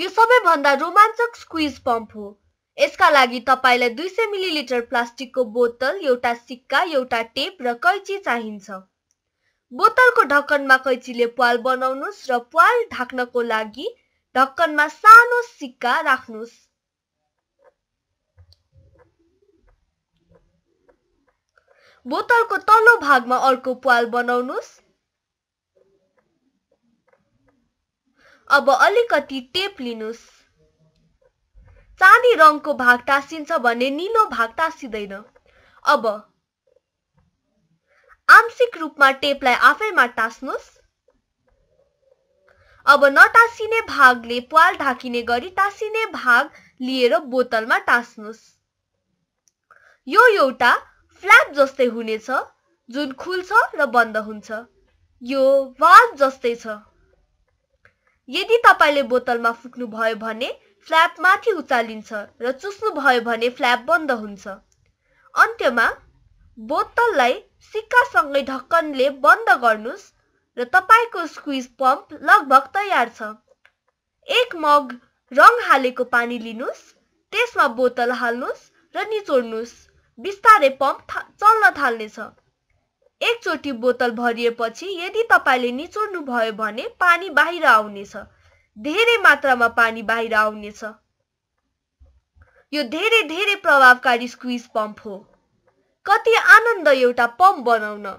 यो सबैभन्दा रोमाञ्चक स्क्विज पम्प हो यसका लागि तपाईँलाई दुई सय मिलिलिटर प्लास्टिकको बोतल एउटा सिक्का एउटा टेप र कैची चाहिन्छ बोतलको ढक्कनमा कैचीले प्वाल बनाउनुहोस् र प्वाल ढाक्नको लागि ढक्कनमा सानो सिक्का राख्नुहोस् बोतलको तल्लो भागमा अर्को प्वाल बनाउनुहोस् अब अलिकति टेप लिनुहोस् चाँदी रङको भाग टाँसिन्छ भने निलो भाग टाँसिँदैन अब आंशिक रूपमा टेपलाई आफैमा टाँस्नुहोस् अब नटाँसिने भागले पाल ढाकिने गरी टाँसिने भाग लिएर बोतलमा टाँस्नुहोस् यो एउटा फ्ल्याप जस्तै हुनेछ जुन खुल्छ र बन्द हुन्छ यो वाल जस्तै छ यदि तपाईँले बोतलमा फुक्नुभयो भने फ्ल्याप माथि उचालिन्छ र चुस्नुभयो भने फ्ल्याप बन्द हुन्छ अन्त्यमा बोतललाई सिक्कासँगै ढक्कनले बन्द गर्नुहोस् र तपाईँको स्क्विज पम्प लगभग तयार छ एक मग रङ हालेको पानी लिनुहोस् त्यसमा बोतल हाल्नुहोस् र निचोड्नुहोस् बिस्तारै पम्प था, चल्न थाल्नेछ एकचोटि बोतल भरिएपछि यदि तपाईँले भयो भने पानी बाहिर आउनेछ धेरै मात्रामा पानी बाहिर आउनेछ यो धेरै धेरै प्रभावकारी स्क्विज पम्प हो कति आनन्द एउटा पम्प बनाउन